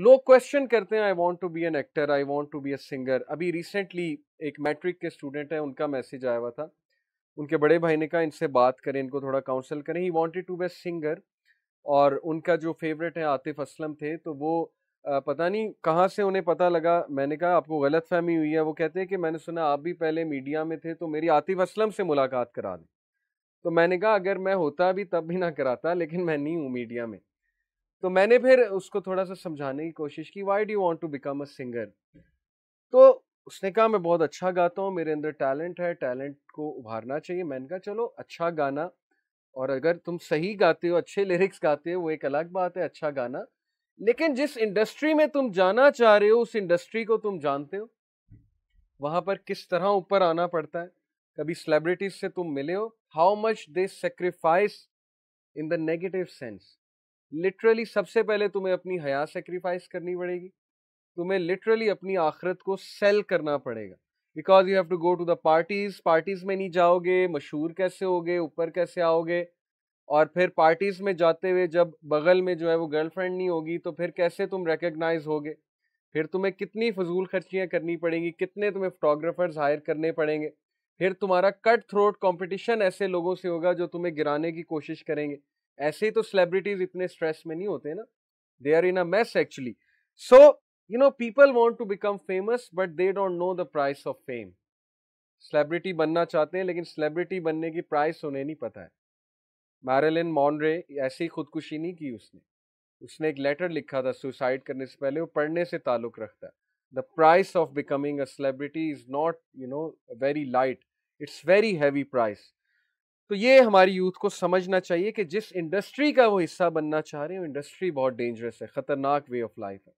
लोग क्वेश्चन करते हैं I want to be an actor I want to be a singer अभी recently एक मैट्रिक के स्टूडेंट हैं उनका मैसेज आया हुआ था उनके बड़े भाई ने कहा इनसे बात करें इनको थोड़ा काउंसिल करें he wanted to be a singer और उनका जो फेवरेट है आतिफ असलम थे तो वो पता नहीं कहाँ से उन्हें पता लगा मैंने कहा आपको गलत फहमी हुई है वो कहते हैं कि मैंने सुना आप भी पहले मीडिया में थे तो मेरी आतिफ असलम से मुलाकात करा दें तो मैंने कहा अगर मैं होता भी तब भी ना कराता लेकिन मैं नहीं हूँ मीडिया में तो मैंने फिर उसको थोड़ा सा समझाने की कोशिश की why do want to become a singer तो उसने कहा मैं बहुत अच्छा गाता हूँ मेरे अंदर टैलेंट है टैलेंट को उभारना चाहिए मैंने कहा चलो अच्छा गाना और अगर तुम सही गाते हो अच्छे लिरिक्स गाते हो वो एक अलग बात है अच्छा गाना लेकिन जिस इंडस्ट्री में तुम जाना चाह रहे हो उस इंडस्ट्री को तुम जानते हो वहाँ पर किस तरह ऊपर आना पड़ता है कभी सेलिब्रिटीज से तुम मिले हो how much they sacrifice in the negative sense literally सबसे पहले तुम्हें अपनी हया सेक्रीफाइस करनी पड़ेगी तुम्हें लिटरली अपनी आखरत को सेल करना पड़ेगा because you have to go to the parties parties में नहीं जाओगे मशहूर कैसे होगे ऊपर कैसे आओगे और फिर पार्टीज में जाते हुए जब बगल में जो है वो गर्लफ्रेंड नहीं होगी तो फिर कैसे तुम रिकग्नाइज होगे फिर तुम्हें कितनी फजूल खर्चियाँ करनी पड़ेंगी कितने तुम्हें फोटोग्राफर्स हायर करने पड़ेंगे फिर तुम्हारा कट थ्रोट कॉम्पिटिशन ऐसे लोगों से होगा जो तुम्हें गिराने की कोशिश करेंगे ऐसे ही तो सेलिब्रिटीज इतने स्ट्रेस में नहीं होते ना they are in a mess actually so you know people want to become famous but they don't know the price of fame celebrity बनना चाहते हैं लेकिन सेलिब्रिटी बनने की प्राइस उन्हें नहीं पता है मैरिलिन मॉनरे ऐसे ही खुदकुशी नहीं की उसने उसने एक लेटर लिखा था सुसाइड करने से पहले वो पढ़ने से ताल्लुक रखता है the price of becoming a celebrity is not you know very light it's very heavy price तो ये हमारी यूथ को समझना चाहिए कि जिस इंडस्ट्री का वो हिस्सा बनना चाह रहे हैं वो इंडस्ट्री बहुत डेंजरस है ख़तरनाक वे ऑफ लाइफ है